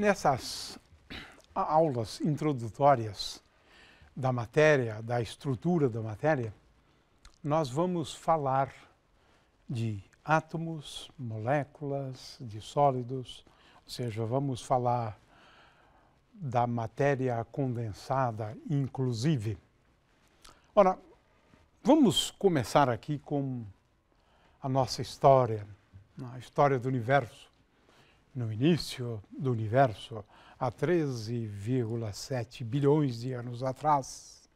nessas aulas introdutórias da matéria, da estrutura da matéria, nós vamos falar de átomos, moléculas, de sólidos, ou seja, vamos falar da matéria condensada, inclusive. Ora, vamos começar aqui com a nossa história, a história do universo no início do universo, há 13,7 bilhões de anos atrás,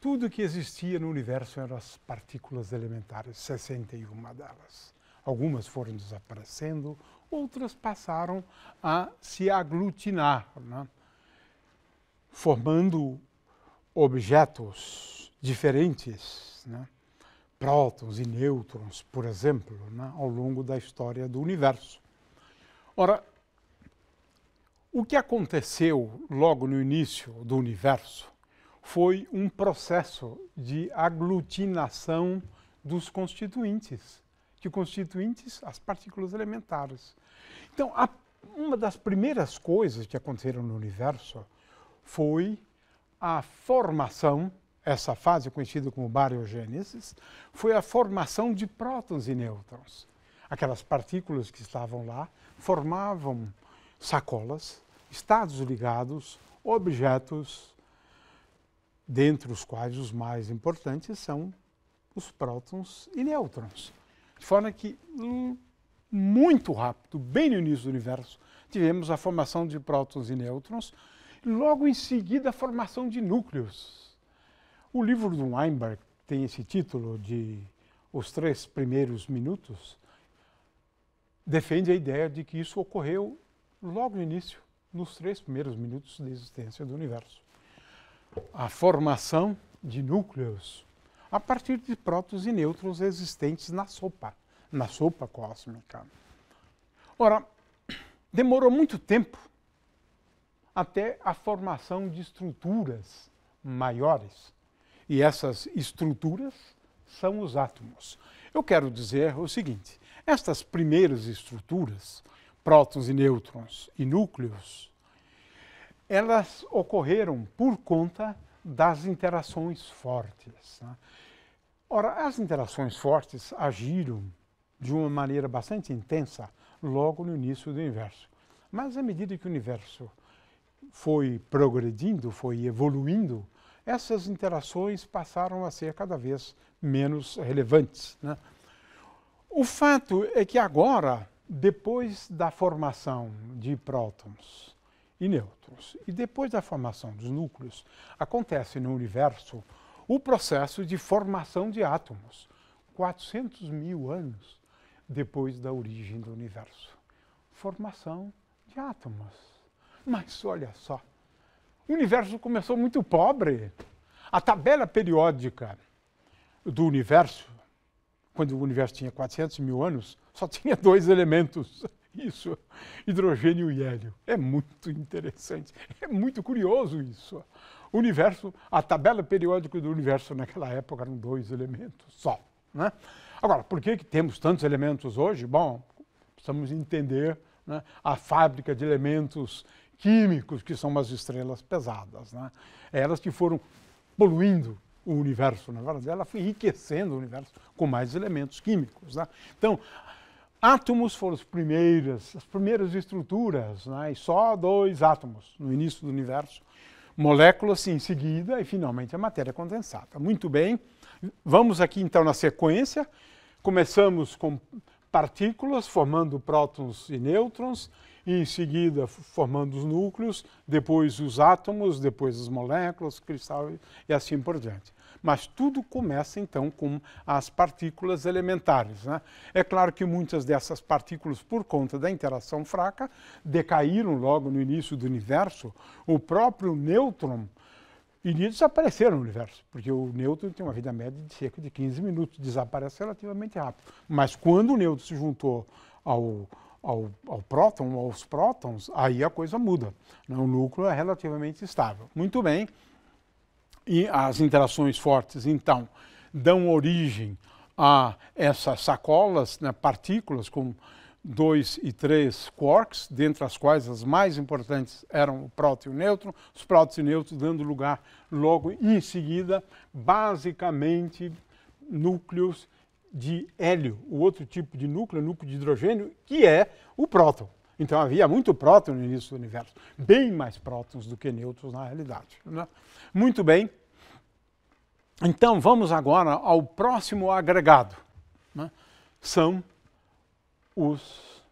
tudo que existia no universo eram as partículas elementares, 61 delas. Algumas foram desaparecendo, outras passaram a se aglutinar, né? formando objetos diferentes, né? prótons e nêutrons, por exemplo, né, ao longo da história do universo. Ora, o que aconteceu logo no início do universo foi um processo de aglutinação dos constituintes, de constituintes as partículas elementares. Então, a, uma das primeiras coisas que aconteceram no universo foi a formação essa fase conhecida como bariogênesis, foi a formação de prótons e nêutrons. Aquelas partículas que estavam lá formavam sacolas, estados ligados, objetos, dentre os quais os mais importantes são os prótons e nêutrons. De forma que, muito rápido, bem no início do universo, tivemos a formação de prótons e nêutrons, logo em seguida a formação de núcleos. O livro do Weinberg tem esse título de Os Três Primeiros Minutos, defende a ideia de que isso ocorreu logo no início, nos três primeiros minutos da existência do universo. A formação de núcleos a partir de prótons e nêutrons existentes na sopa, na sopa cósmica. Ora, demorou muito tempo até a formação de estruturas maiores e essas estruturas são os átomos. Eu quero dizer o seguinte: estas primeiras estruturas, prótons e nêutrons e núcleos, elas ocorreram por conta das interações fortes. Né? Ora, as interações fortes agiram de uma maneira bastante intensa logo no início do universo. Mas à medida que o universo foi progredindo, foi evoluindo, essas interações passaram a ser cada vez menos relevantes. Né? O fato é que agora, depois da formação de prótons e nêutrons, e depois da formação dos núcleos, acontece no universo o processo de formação de átomos, 400 mil anos depois da origem do universo. Formação de átomos. Mas olha só o universo começou muito pobre. A tabela periódica do universo, quando o universo tinha 400 mil anos, só tinha dois elementos. Isso, hidrogênio e hélio. É muito interessante, é muito curioso isso. O universo, a tabela periódica do universo naquela época eram dois elementos só. Né? Agora, por que, que temos tantos elementos hoje? Bom, precisamos entender né, a fábrica de elementos químicos, que são as estrelas pesadas. Né? É elas que foram poluindo o universo, na verdade, ela foi enriquecendo o universo com mais elementos químicos. Né? Então, átomos foram as primeiras, as primeiras estruturas, né? e só dois átomos no início do universo, moléculas em seguida e finalmente a matéria condensada. Muito bem, vamos aqui então na sequência. Começamos com partículas formando prótons e nêutrons, e em seguida formando os núcleos, depois os átomos, depois as moléculas, cristal e assim por diante. Mas tudo começa então com as partículas elementares. Né? É claro que muitas dessas partículas, por conta da interação fraca, decaíram logo no início do universo. O próprio nêutron iria desaparecer no universo, porque o nêutron tem uma vida média de cerca de 15 minutos, desaparece relativamente rápido. Mas quando o nêutron se juntou ao ao, ao próton, aos prótons, aí a coisa muda. Né? O núcleo é relativamente estável. Muito bem. E as interações fortes, então, dão origem a essas sacolas, né, partículas com dois e três quarks, dentre as quais as mais importantes eram o próton e o nêutron, os prótons e nêutrons dando lugar logo em seguida, basicamente, núcleos de hélio, o outro tipo de núcleo, núcleo de hidrogênio, que é o próton. Então havia muito próton no início do universo, bem mais prótons do que nêutrons na realidade. Né? Muito bem. Então vamos agora ao próximo agregado. Né? São os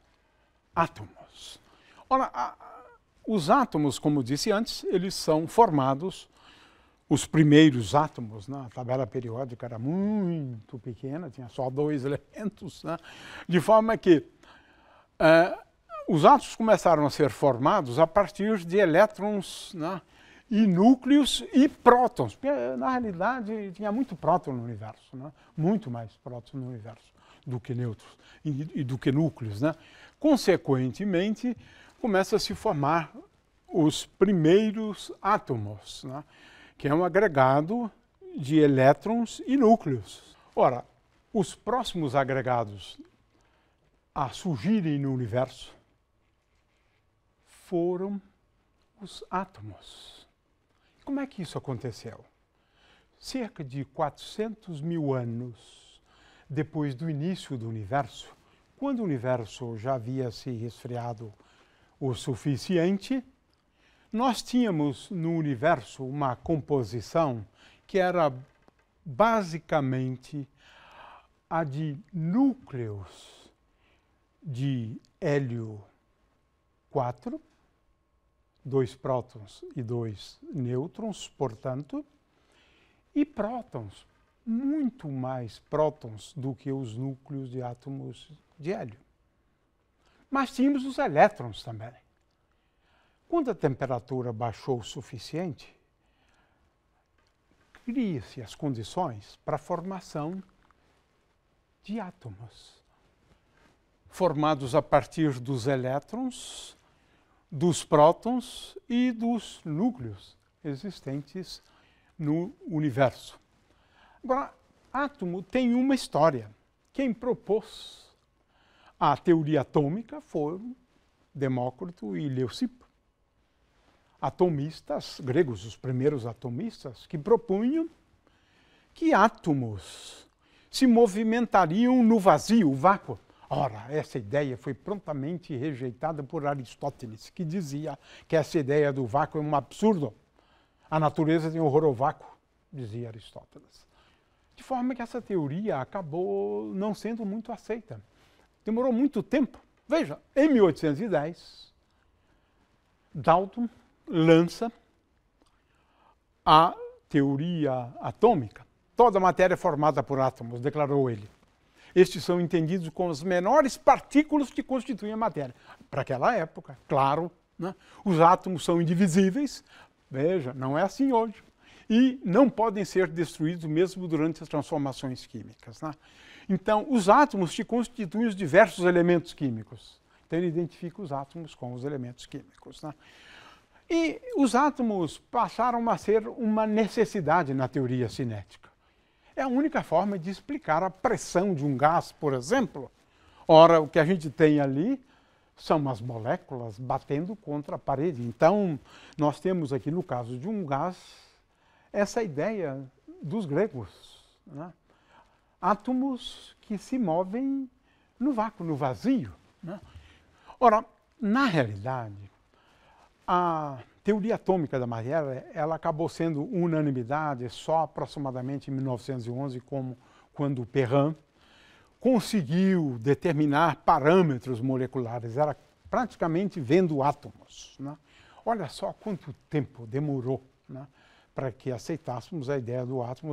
átomos. Ora, os átomos, como disse antes, eles são formados os primeiros átomos, né? a tabela periódica era muito pequena, tinha só dois elementos, né? de forma que é, os átomos começaram a ser formados a partir de elétrons né? e núcleos e prótons. Porque, na realidade, tinha muito próton no universo, né? muito mais próton no universo do que nêutrons e, e do que núcleos. Né? Consequentemente, começa a se formar os primeiros átomos. Né? que é um agregado de elétrons e núcleos. Ora, os próximos agregados a surgirem no universo foram os átomos. Como é que isso aconteceu? Cerca de 400 mil anos depois do início do universo, quando o universo já havia se resfriado o suficiente, nós tínhamos no universo uma composição que era basicamente a de núcleos de hélio 4, dois prótons e dois nêutrons, portanto, e prótons, muito mais prótons do que os núcleos de átomos de hélio. Mas tínhamos os elétrons também. Quando a temperatura baixou o suficiente, cria-se as condições para a formação de átomos, formados a partir dos elétrons, dos prótons e dos núcleos existentes no universo. Agora, átomo tem uma história. Quem propôs a teoria atômica foram Demócrito e Leucipo atomistas gregos, os primeiros atomistas, que propunham que átomos se movimentariam no vazio, o vácuo. Ora, essa ideia foi prontamente rejeitada por Aristóteles, que dizia que essa ideia do vácuo é um absurdo. A natureza tem horror ao vácuo, dizia Aristóteles. De forma que essa teoria acabou não sendo muito aceita. Demorou muito tempo. Veja, em 1810, Dalton lança a teoria atômica. Toda matéria é formada por átomos, declarou ele. Estes são entendidos como as menores partículas que constituem a matéria. Para aquela época, claro, né? os átomos são indivisíveis, veja, não é assim hoje. E não podem ser destruídos mesmo durante as transformações químicas. Né? Então, os átomos que constituem os diversos elementos químicos. Então, ele identifica os átomos com os elementos químicos. Né? E os átomos passaram a ser uma necessidade na teoria cinética. É a única forma de explicar a pressão de um gás, por exemplo. Ora, o que a gente tem ali são as moléculas batendo contra a parede. Então, nós temos aqui, no caso de um gás, essa ideia dos gregos. Né? Átomos que se movem no vácuo, no vazio. Né? Ora, na realidade, a teoria atômica da Marielle, ela acabou sendo unanimidade só aproximadamente em 1911, como quando Perrin conseguiu determinar parâmetros moleculares, era praticamente vendo átomos. Né? Olha só quanto tempo demorou. Né? para que aceitássemos a ideia do átomo,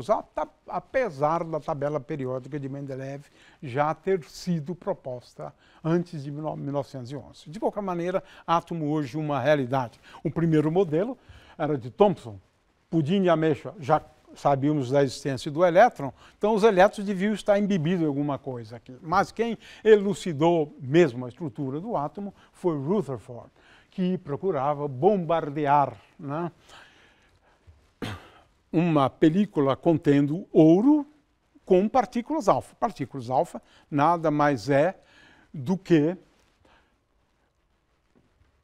apesar da tabela periódica de Mendeleev já ter sido proposta antes de 1911. De qualquer maneira, átomo hoje uma realidade. O primeiro modelo era de Thomson, Pudim e Ameixa, já sabíamos da existência do elétron, então os elétrons deviam estar embebidos em alguma coisa aqui. Mas quem elucidou mesmo a estrutura do átomo foi Rutherford, que procurava bombardear, né? uma película contendo ouro com partículas alfa. Partículas alfa nada mais é do que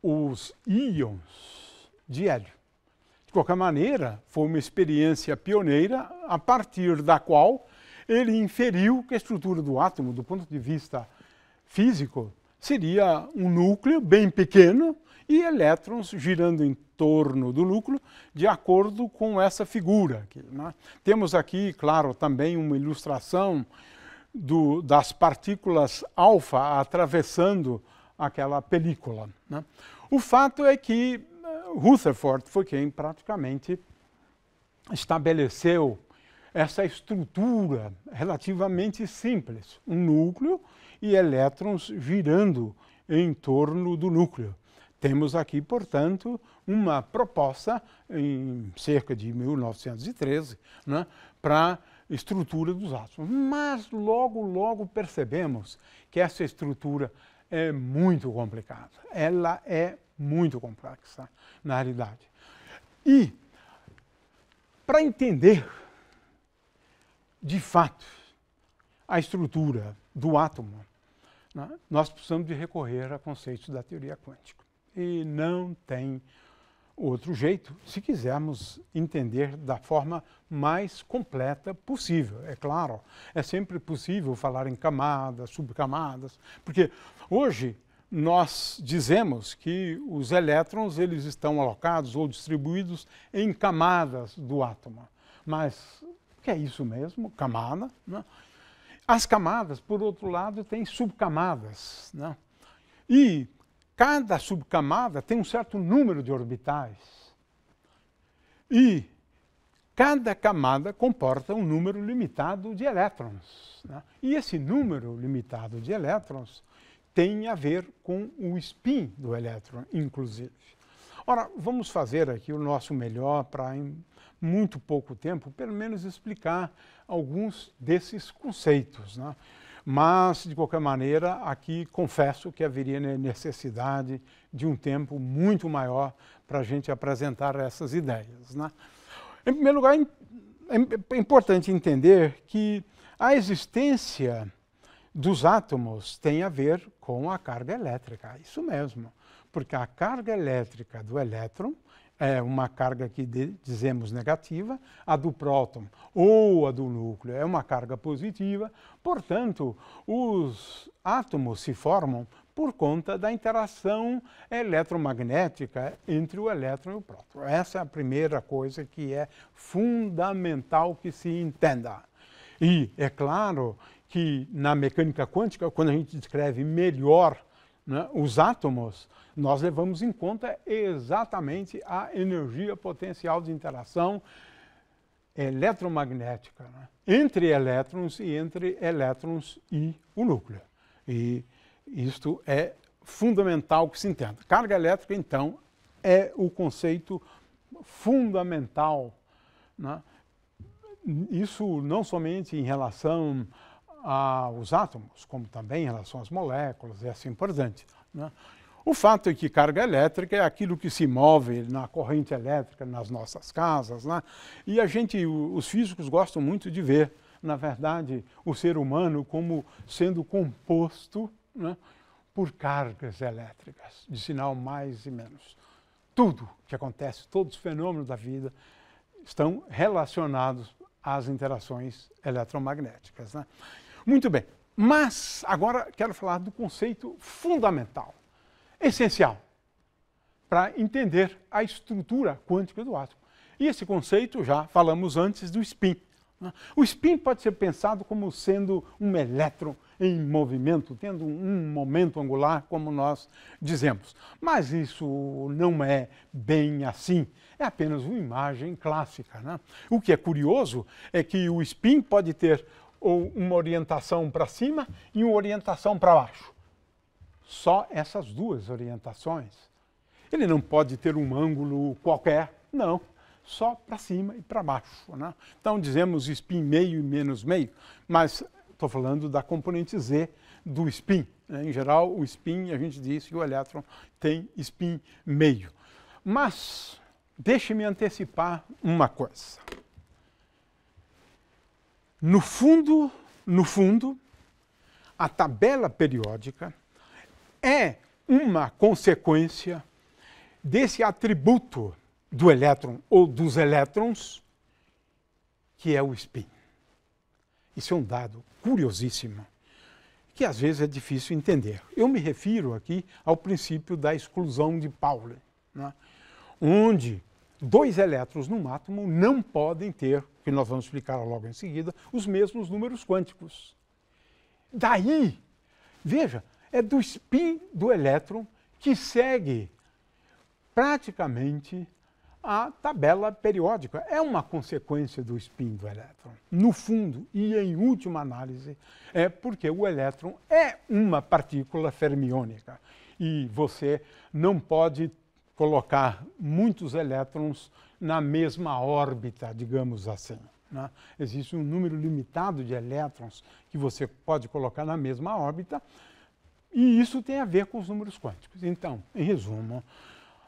os íons de hélio. De qualquer maneira, foi uma experiência pioneira a partir da qual ele inferiu que a estrutura do átomo, do ponto de vista físico, seria um núcleo bem pequeno e elétrons girando em torno do núcleo, de acordo com essa figura. Aqui, né? Temos aqui, claro, também uma ilustração do, das partículas alfa atravessando aquela película. Né? O fato é que eh, Rutherford foi quem praticamente estabeleceu essa estrutura relativamente simples, um núcleo e elétrons girando em torno do núcleo. Temos aqui, portanto, uma proposta em cerca de 1913 né, para estrutura dos átomos. Mas logo, logo percebemos que essa estrutura é muito complicada. Ela é muito complexa, na realidade. E para entender, de fato, a estrutura do átomo, né, nós precisamos de recorrer a conceitos da teoria quântica e não tem outro jeito se quisermos entender da forma mais completa possível. É claro, é sempre possível falar em camadas, subcamadas, porque hoje nós dizemos que os elétrons eles estão alocados ou distribuídos em camadas do átomo. Mas o que é isso mesmo? Camada. Né? As camadas, por outro lado, têm subcamadas. Né? E Cada subcamada tem um certo número de orbitais. E cada camada comporta um número limitado de elétrons. Né? E esse número limitado de elétrons tem a ver com o spin do elétron, inclusive. Ora, vamos fazer aqui o nosso melhor para, em muito pouco tempo, pelo menos explicar alguns desses conceitos. Né? Mas, de qualquer maneira, aqui confesso que haveria necessidade de um tempo muito maior para a gente apresentar essas ideias. Né? Em primeiro lugar, é, é, é importante entender que a existência dos átomos tem a ver com a carga elétrica, isso mesmo, porque a carga elétrica do elétron é uma carga que dizemos negativa, a do próton ou a do núcleo é uma carga positiva, portanto, os átomos se formam por conta da interação eletromagnética entre o elétron e o próton. Essa é a primeira coisa que é fundamental que se entenda. E é claro que na mecânica quântica, quando a gente descreve melhor né, os átomos, nós levamos em conta exatamente a energia potencial de interação eletromagnética né, entre elétrons e entre elétrons e o núcleo. E isto é fundamental que se entenda. Carga elétrica, então, é o conceito fundamental. Né? Isso não somente em relação aos átomos, como também em relação às moléculas e assim por diante. Né? O fato é que carga elétrica é aquilo que se move na corrente elétrica nas nossas casas, né? e a gente, os físicos gostam muito de ver, na verdade, o ser humano como sendo composto né, por cargas elétricas, de sinal mais e menos. Tudo que acontece, todos os fenômenos da vida estão relacionados às interações eletromagnéticas. Né? Muito bem. Mas agora quero falar do conceito fundamental, essencial, para entender a estrutura quântica do átomo. E esse conceito já falamos antes do spin. Né? O spin pode ser pensado como sendo um elétron em movimento, tendo um momento angular, como nós dizemos. Mas isso não é bem assim, é apenas uma imagem clássica. Né? O que é curioso é que o spin pode ter ou uma orientação para cima e uma orientação para baixo. Só essas duas orientações. Ele não pode ter um ângulo qualquer, não. Só para cima e para baixo. Né? Então dizemos spin meio e menos meio, mas estou falando da componente Z do spin. Né? Em geral, o spin, a gente diz que o elétron tem spin meio. Mas deixe-me antecipar uma coisa. No fundo, no fundo, a tabela periódica é uma consequência desse atributo do elétron ou dos elétrons, que é o spin. Isso é um dado curiosíssimo, que às vezes é difícil entender. Eu me refiro aqui ao princípio da exclusão de Pauli, né? onde dois elétrons num átomo não podem ter que nós vamos explicar logo em seguida, os mesmos números quânticos. Daí, veja, é do spin do elétron que segue praticamente a tabela periódica. É uma consequência do spin do elétron. No fundo, e em última análise, é porque o elétron é uma partícula fermiônica e você não pode colocar muitos elétrons na mesma órbita, digamos assim. Né? Existe um número limitado de elétrons que você pode colocar na mesma órbita, e isso tem a ver com os números quânticos. Então, em resumo,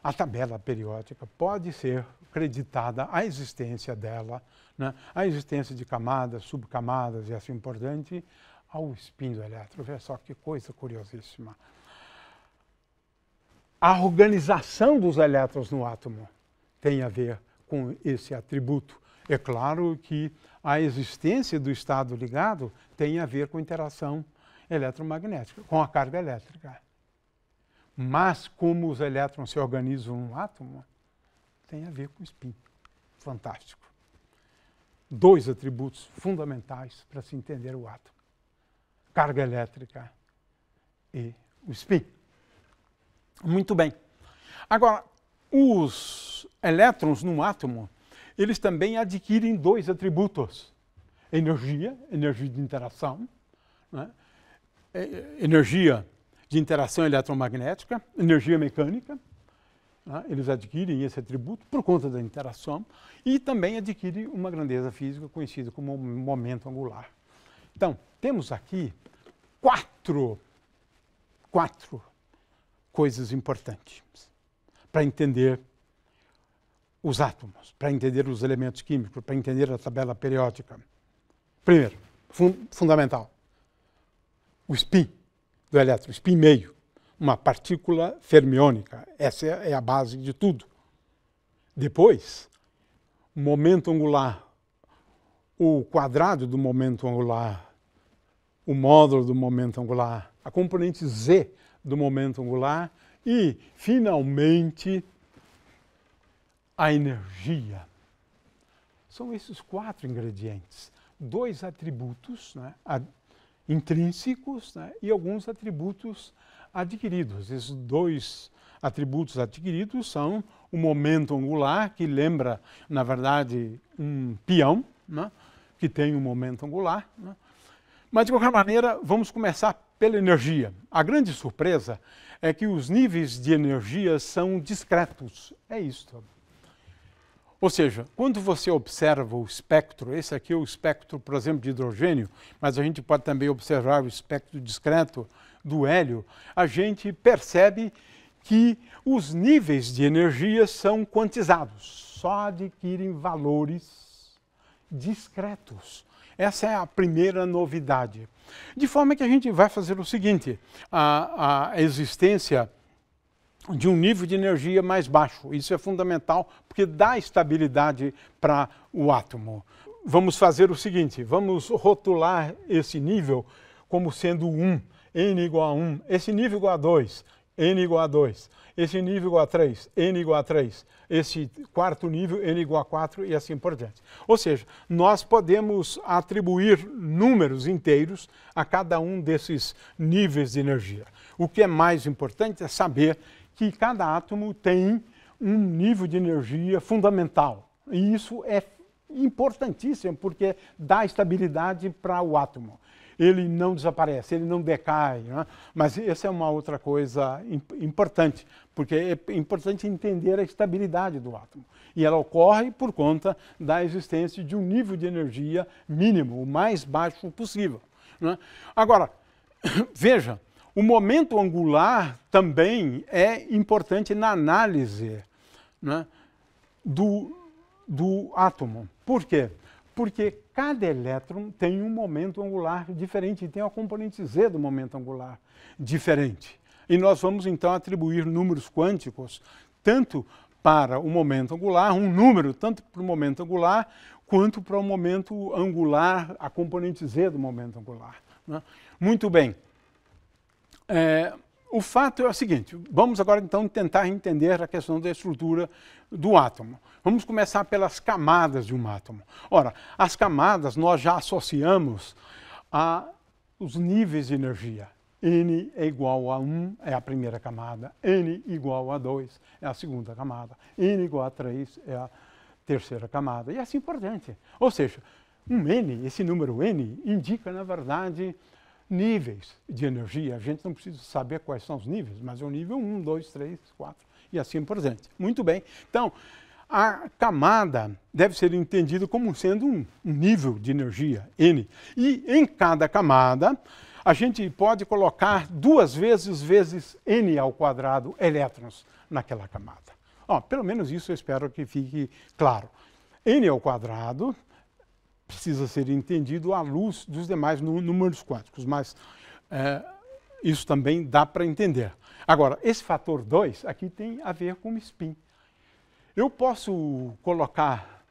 a tabela periódica pode ser creditada à existência dela, né? à existência de camadas, subcamadas e assim por diante, ao espinho do elétron. Veja só que coisa curiosíssima. A organização dos elétrons no átomo tem a ver com esse atributo. É claro que a existência do estado ligado tem a ver com interação eletromagnética, com a carga elétrica. Mas como os elétrons se organizam no átomo, tem a ver com spin. Fantástico. Dois atributos fundamentais para se entender o átomo: carga elétrica e o spin. Muito bem. Agora, os elétrons num átomo, eles também adquirem dois atributos. Energia, energia de interação, né? É, é, energia de interação eletromagnética, energia mecânica, né? eles adquirem esse atributo por conta da interação e também adquirem uma grandeza física conhecida como momento angular. Então, temos aqui quatro, quatro coisas importantes para entender os átomos, para entender os elementos químicos, para entender a tabela periódica. Primeiro, fun fundamental, o spin do elétron, spin meio, uma partícula fermiônica. Essa é, é a base de tudo. Depois, momento angular, o quadrado do momento angular, o módulo do momento angular, a componente z do momento angular e, finalmente, a energia. São esses quatro ingredientes. Dois atributos né, intrínsecos né, e alguns atributos adquiridos. Esses dois atributos adquiridos são o momento angular, que lembra, na verdade, um peão, né, que tem um momento angular. Né. Mas, de qualquer maneira, vamos começar pela energia. A grande surpresa é que os níveis de energia são discretos. É isto. Ou seja, quando você observa o espectro, esse aqui é o espectro, por exemplo, de hidrogênio, mas a gente pode também observar o espectro discreto do hélio, a gente percebe que os níveis de energia são quantizados, só adquirem valores discretos. Essa é a primeira novidade. De forma que a gente vai fazer o seguinte: a, a existência de um nível de energia mais baixo. Isso é fundamental porque dá estabilidade para o átomo. Vamos fazer o seguinte: vamos rotular esse nível como sendo 1, n igual a 1, esse nível igual a 2, n igual a 2. Esse nível igual a 3, n igual a 3. Esse quarto nível, n igual a 4 e assim por diante. Ou seja, nós podemos atribuir números inteiros a cada um desses níveis de energia. O que é mais importante é saber que cada átomo tem um nível de energia fundamental. E isso é importantíssimo porque dá estabilidade para o átomo ele não desaparece, ele não decai. Né? Mas essa é uma outra coisa importante, porque é importante entender a estabilidade do átomo. E ela ocorre por conta da existência de um nível de energia mínimo, o mais baixo possível. Né? Agora, veja, o momento angular também é importante na análise né, do, do átomo. Por quê? Porque cada elétron tem um momento angular diferente e tem uma componente Z do momento angular diferente. E nós vamos então atribuir números quânticos tanto para o momento angular, um número tanto para o momento angular, quanto para o momento angular, a componente Z do momento angular. Né? Muito bem. É, o fato é o seguinte, vamos agora então tentar entender a questão da estrutura do átomo. Vamos começar pelas camadas de um átomo. Ora, as camadas nós já associamos a os níveis de energia. N é igual a 1 é a primeira camada, N igual a 2 é a segunda camada, N igual a 3 é a terceira camada, e assim por diante. Ou seja, um N, esse número N, indica, na verdade, níveis de energia. A gente não precisa saber quais são os níveis, mas é o nível 1, 2, 3, 4 e assim por diante. Muito bem. Então, a camada deve ser entendida como sendo um nível de energia, N. E em cada camada, a gente pode colocar duas vezes vezes N ao quadrado elétrons naquela camada. pelo menos isso eu espero que fique claro. N ao quadrado precisa ser entendido à luz dos demais números quânticos, mas é, isso também dá para entender. Agora, esse fator 2 aqui tem a ver com o spin. Eu posso colocar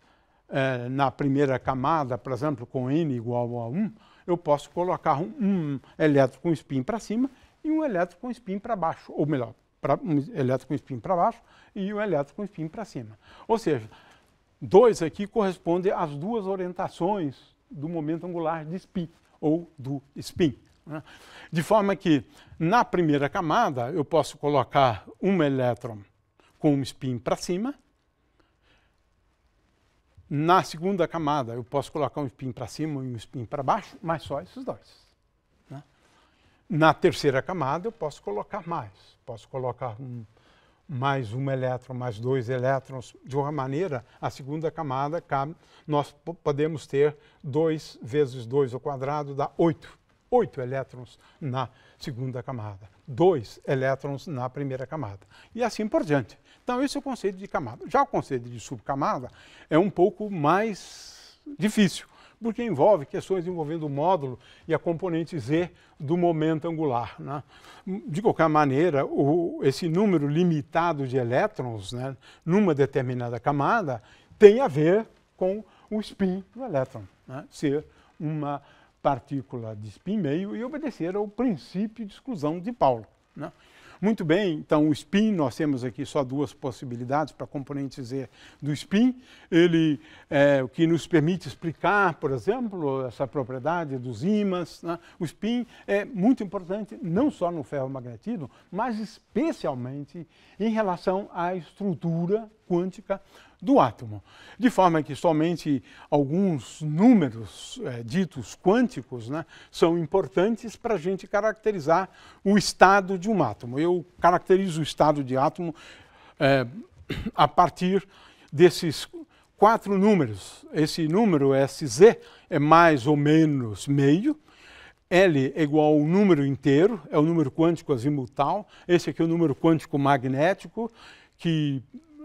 é, na primeira camada, por exemplo, com N igual a 1, eu posso colocar um, um elétron com spin para cima e um elétron com spin para baixo, ou melhor, pra, um elétron com spin para baixo e um elétron com spin para cima. Ou seja, dois aqui correspondem às duas orientações do momento angular de spin, ou do spin. Né? De forma que, na primeira camada, eu posso colocar um elétron com um spin para cima na segunda camada, eu posso colocar um spin para cima e um spin para baixo, mas só esses dois. Né? Na terceira camada, eu posso colocar mais. Posso colocar um, mais um elétron, mais dois elétrons. De uma maneira, a segunda camada, cabe, nós podemos ter 2 vezes 2 ao quadrado dá 8. 8 elétrons na segunda camada, 2 elétrons na primeira camada. E assim por diante. Então, esse é o conceito de camada. Já o conceito de subcamada é um pouco mais difícil, porque envolve questões envolvendo o módulo e a componente Z do momento angular. Né? De qualquer maneira, o, esse número limitado de elétrons né, numa determinada camada tem a ver com o spin do elétron, né? ser uma partícula de spin meio e obedecer ao princípio de exclusão de Paulo. Né? Muito bem, então o spin, nós temos aqui só duas possibilidades para componentes Z do spin. Ele, é, o que nos permite explicar, por exemplo, essa propriedade dos ímãs. Né? O spin é muito importante não só no ferromagnetismo, mas especialmente em relação à estrutura quântica do átomo, de forma que somente alguns números é, ditos quânticos né, são importantes para a gente caracterizar o estado de um átomo. Eu caracterizo o estado de átomo é, a partir desses quatro números. Esse número SZ é mais ou menos meio, L é igual ao número inteiro, é o número quântico azimutal, esse aqui é o número quântico magnético, que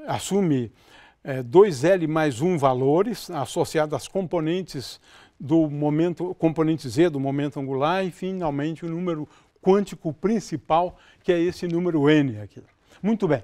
assume é, 2L mais 1 valores associados às componentes do momento, componente Z do momento angular e finalmente o número quântico principal, que é esse número N aqui. Muito bem.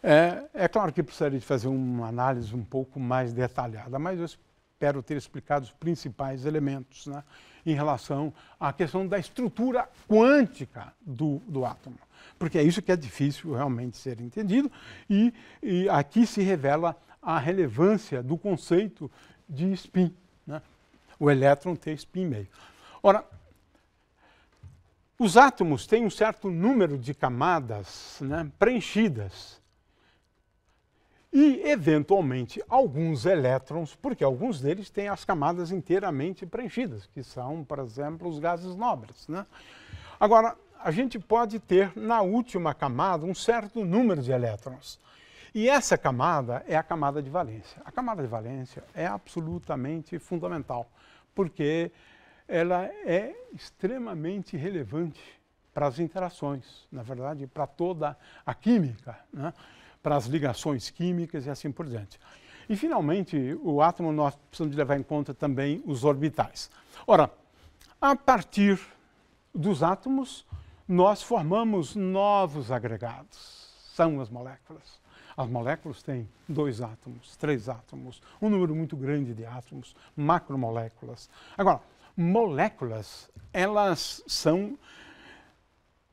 É, é claro que precisaria de fazer uma análise um pouco mais detalhada, mas eu espero ter explicado os principais elementos né, em relação à questão da estrutura quântica do, do átomo. Porque é isso que é difícil realmente ser entendido e, e aqui se revela a relevância do conceito de spin. Né? O elétron tem spin meio. Ora, os átomos têm um certo número de camadas né, preenchidas e, eventualmente, alguns elétrons, porque alguns deles têm as camadas inteiramente preenchidas, que são, por exemplo, os gases nobres. Né? Agora, a gente pode ter na última camada um certo número de elétrons. E essa camada é a camada de valência. A camada de valência é absolutamente fundamental, porque ela é extremamente relevante para as interações, na verdade, para toda a química, né? para as ligações químicas e assim por diante. E, finalmente, o átomo nós precisamos levar em conta também os orbitais. Ora, a partir dos átomos, nós formamos novos agregados, são as moléculas. As moléculas têm dois átomos, três átomos, um número muito grande de átomos, macromoléculas. Agora, moléculas, elas são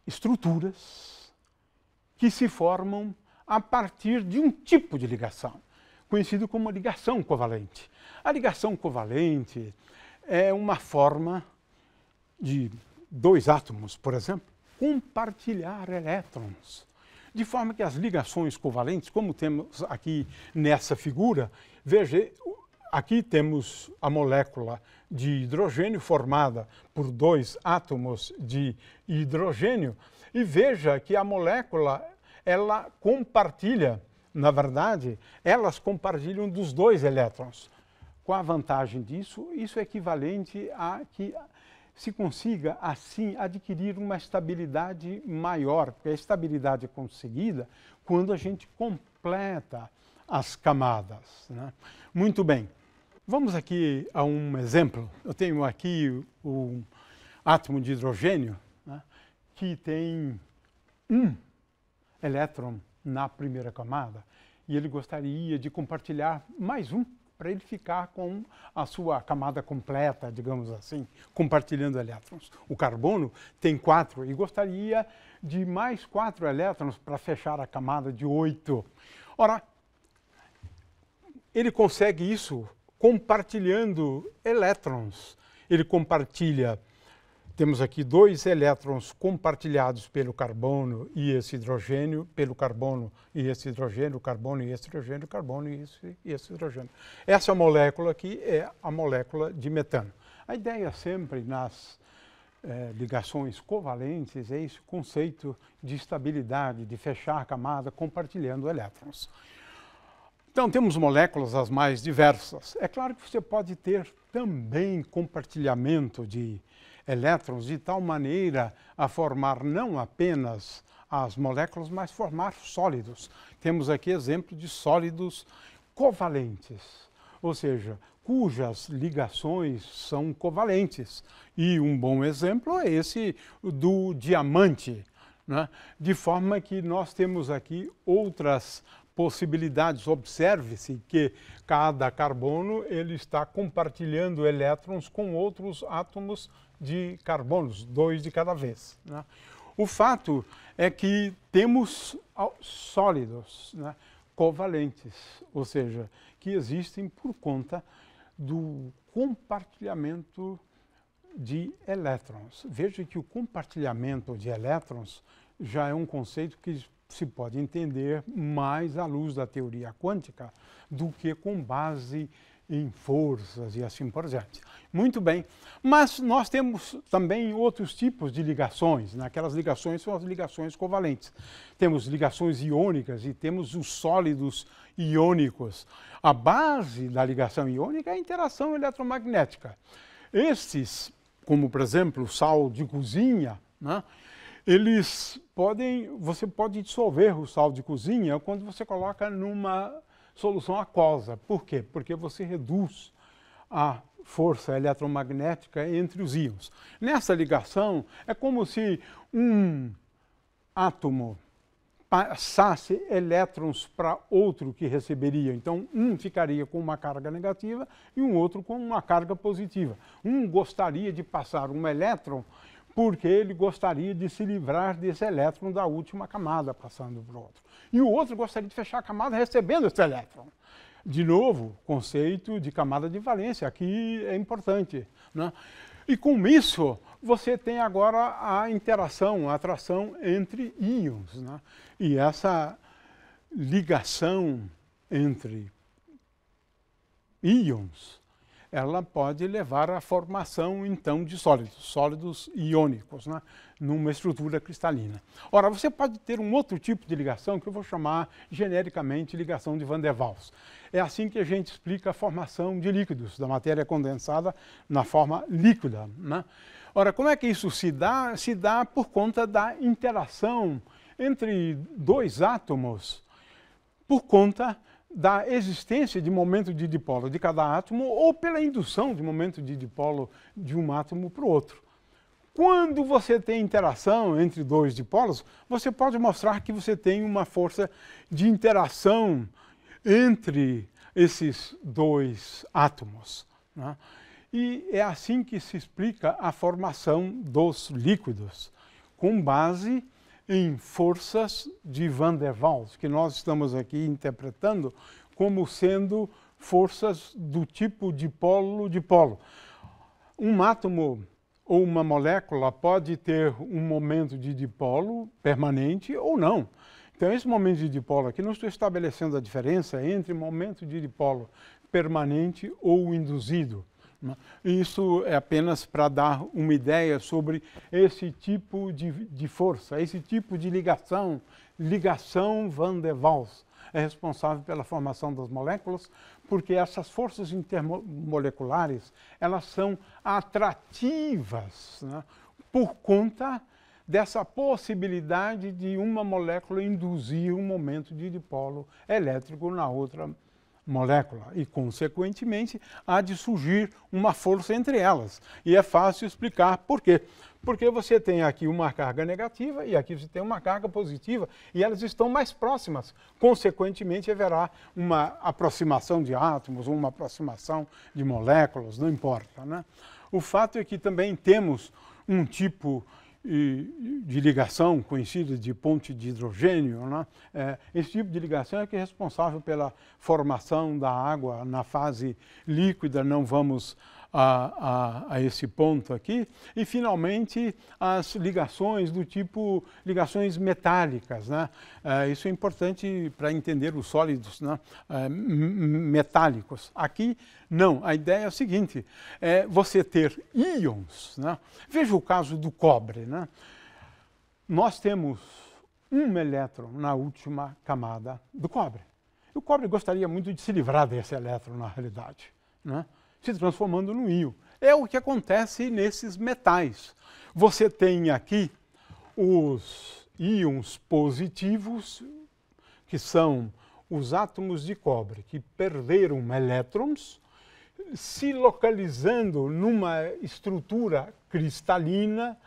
estruturas que se formam a partir de um tipo de ligação, conhecido como ligação covalente. A ligação covalente é uma forma de dois átomos, por exemplo, compartilhar elétrons de forma que as ligações covalentes, como temos aqui nessa figura, veja, aqui temos a molécula de hidrogênio formada por dois átomos de hidrogênio e veja que a molécula ela compartilha, na verdade, elas compartilham dos dois elétrons. Qual a vantagem disso? Isso é equivalente a que se consiga, assim, adquirir uma estabilidade maior, porque a estabilidade é conseguida quando a gente completa as camadas. Né? Muito bem, vamos aqui a um exemplo. Eu tenho aqui o átomo de hidrogênio, né, que tem um elétron na primeira camada, e ele gostaria de compartilhar mais um para ele ficar com a sua camada completa, digamos assim, compartilhando elétrons. O carbono tem quatro e gostaria de mais quatro elétrons para fechar a camada de oito. Ora, ele consegue isso compartilhando elétrons. Ele compartilha temos aqui dois elétrons compartilhados pelo carbono e esse hidrogênio, pelo carbono e esse hidrogênio, carbono e esse hidrogênio, carbono e esse, e esse hidrogênio. Essa molécula aqui é a molécula de metano. A ideia sempre nas eh, ligações covalentes é esse conceito de estabilidade, de fechar a camada compartilhando elétrons. Então, temos moléculas as mais diversas. É claro que você pode ter também compartilhamento de elétrons de tal maneira a formar não apenas as moléculas, mas formar sólidos. Temos aqui exemplo de sólidos covalentes, ou seja, cujas ligações são covalentes. E um bom exemplo é esse do diamante. Né? De forma que nós temos aqui outras possibilidades. Observe-se que cada carbono ele está compartilhando elétrons com outros átomos de carbonos, dois de cada vez. Né? O fato é que temos sólidos né, covalentes, ou seja, que existem por conta do compartilhamento de elétrons. Veja que o compartilhamento de elétrons já é um conceito que se pode entender mais à luz da teoria quântica do que com base em forças e assim por diante. Muito bem, mas nós temos também outros tipos de ligações, naquelas né? ligações são as ligações covalentes. Temos ligações iônicas e temos os sólidos iônicos. A base da ligação iônica é a interação eletromagnética. Estes, como por exemplo o sal de cozinha, né? eles podem, você pode dissolver o sal de cozinha quando você coloca numa solução aquosa. Por quê? Porque você reduz a força eletromagnética entre os íons. Nessa ligação, é como se um átomo passasse elétrons para outro que receberia. Então, um ficaria com uma carga negativa e um outro com uma carga positiva. Um gostaria de passar um elétron porque ele gostaria de se livrar desse elétron da última camada passando para o outro e o outro gostaria de fechar a camada recebendo esse elétron. De novo, conceito de camada de valência, aqui é importante. Né? E com isso, você tem agora a interação, a atração entre íons. Né? E essa ligação entre íons ela pode levar à formação, então, de sólidos, sólidos iônicos, né? numa estrutura cristalina. Ora, você pode ter um outro tipo de ligação que eu vou chamar genericamente ligação de Van der Waals. É assim que a gente explica a formação de líquidos, da matéria condensada na forma líquida. Né? Ora, como é que isso se dá? Se dá por conta da interação entre dois átomos por conta da existência de momento de dipolo de cada átomo ou pela indução de momento de dipolo de um átomo para o outro. Quando você tem interação entre dois dipolos, você pode mostrar que você tem uma força de interação entre esses dois átomos. Né? E é assim que se explica a formação dos líquidos, com base em forças de Van der Waals, que nós estamos aqui interpretando como sendo forças do tipo dipolo-dipolo. Um átomo ou uma molécula pode ter um momento de dipolo permanente ou não. Então, esse momento de dipolo aqui, não estou estabelecendo a diferença entre momento de dipolo permanente ou induzido. Né? Isso é apenas para dar uma ideia sobre esse tipo de, de força, esse tipo de ligação, ligação van der Waals é responsável pela formação das moléculas, porque essas forças intermoleculares elas são atrativas né, por conta dessa possibilidade de uma molécula induzir um momento de dipolo elétrico na outra molécula e, consequentemente, há de surgir uma força entre elas. E é fácil explicar por quê. Porque você tem aqui uma carga negativa e aqui você tem uma carga positiva e elas estão mais próximas. Consequentemente, haverá uma aproximação de átomos ou uma aproximação de moléculas, não importa. Né? O fato é que também temos um tipo de ligação, conhecida de ponte de hidrogênio, né? é, esse tipo de ligação é que é responsável pela formação da água na fase líquida, não vamos a, a, a, esse ponto aqui. E, finalmente, as ligações do tipo ligações metálicas. Né? É, isso é importante para entender os sólidos né? É, metálicos. Aqui, não. A ideia é a seguinte, é você ter íons. Né? Veja o caso do cobre. Né? Nós temos um elétron na última camada do cobre. O cobre gostaria muito de se livrar desse elétron, na realidade. Né? se transformando no íon. É o que acontece nesses metais. Você tem aqui os íons positivos, que são os átomos de cobre que perderam elétrons, se localizando numa estrutura cristalina,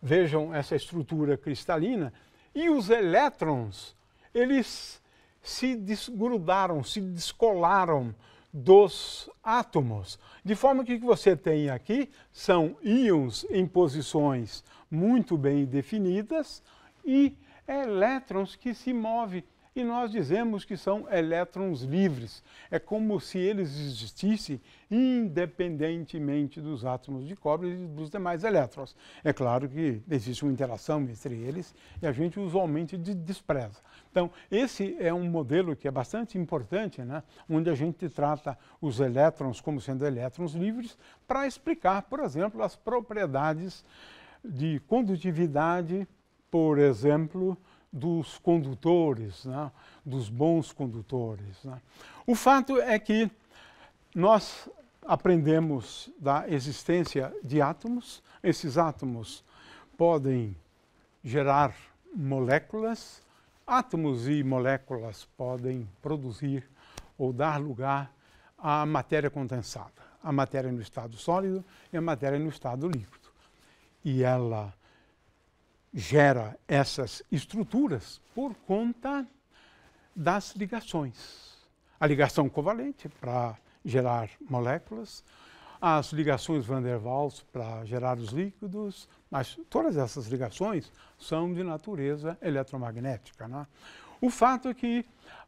vejam essa estrutura cristalina, e os elétrons, eles se desgrudaram, se descolaram dos átomos. De forma que o que você tem aqui são íons em posições muito bem definidas e elétrons que se movem e nós dizemos que são elétrons livres. É como se eles existissem independentemente dos átomos de cobre e dos demais elétrons. É claro que existe uma interação entre eles e a gente usualmente despreza. Então, esse é um modelo que é bastante importante, né? onde a gente trata os elétrons como sendo elétrons livres para explicar, por exemplo, as propriedades de condutividade, por exemplo, dos condutores, né? dos bons condutores. Né? O fato é que nós aprendemos da existência de átomos, esses átomos podem gerar moléculas, átomos e moléculas podem produzir ou dar lugar à matéria condensada, a matéria no estado sólido e a matéria no estado líquido. E ela gera essas estruturas por conta das ligações. A ligação covalente para gerar moléculas, as ligações van der Waals para gerar os líquidos, mas todas essas ligações são de natureza eletromagnética. Né? O fato é que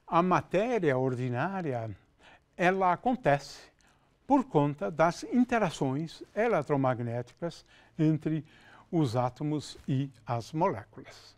a matéria ordinária ela acontece por conta das interações eletromagnéticas entre os átomos e as moléculas.